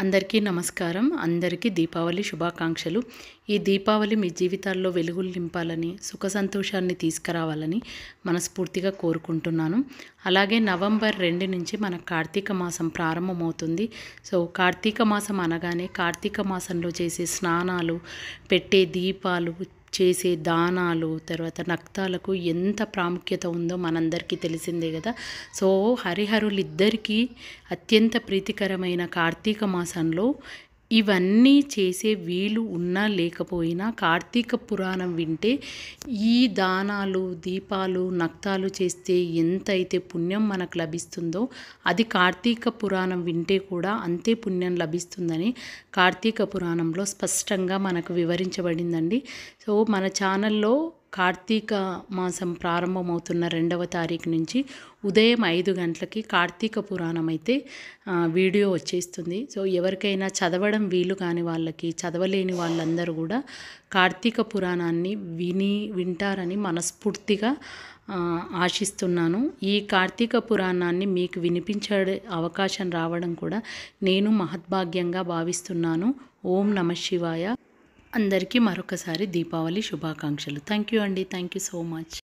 అందరికీ నమస్కారం అందరికీ దీపావళి శుభాకాంక్షలు ఈ దీపావళి మీ జీవితాల్లో వెలుగులు నింపాలని సుఖ సంతోషాన్ని తీసుకురావాలని మనస్ఫూర్తిగా కోరుకుంటున్నాను అలాగే నవంబర్ రెండు నుంచి మన కార్తీక మాసం ప్రారంభమవుతుంది సో కార్తీక మాసం అనగానే కార్తీక మాసంలో చేసే స్నానాలు పెట్టే దీపాలు చేసే దానాలు తర్వాత నక్తాలకు ఎంత ప్రాముఖ్యత ఉందో మనందరికీ తెలిసిందే కదా సో హరిహరులిద్దరికీ అత్యంత ప్రీతికరమైన కార్తీక మాసంలో ఇవన్నీ చేసే వీలు ఉన్నా లేకపోయినా కార్తీక పురాణం వింటే ఈ దానాలు దీపాలు నక్తాలు చేస్తే ఎంత అయితే పుణ్యం మనకు లభిస్తుందో అది కార్తీక పురాణం వింటే కూడా అంతే పుణ్యం లభిస్తుందని కార్తీక పురాణంలో స్పష్టంగా మనకు వివరించబడిందండి సో మన ఛానల్లో కార్తీక మాసం ప్రారంభమవుతున్న రెండవ తారీఖు నుంచి ఉదయం ఐదు గంటలకి కార్తీక పురాణం అయితే వీడియో వచ్చేస్తుంది సో ఎవరికైనా చదవడం వీలు కాని వాళ్ళకి చదవలేని వాళ్ళందరూ కూడా కార్తీక పురాణాన్ని విని వింటారని మనస్ఫూర్తిగా ఆశిస్తున్నాను ఈ కార్తీక పురాణాన్ని మీకు వినిపించే అవకాశం రావడం కూడా నేను మహద్భాగ్యంగా భావిస్తున్నాను ఓం నమ శివాయ అందరికీ మరొకసారి దీపావళి శుభాకాంక్షలు థ్యాంక్ యూ అండి థ్యాంక్ యూ సో మచ్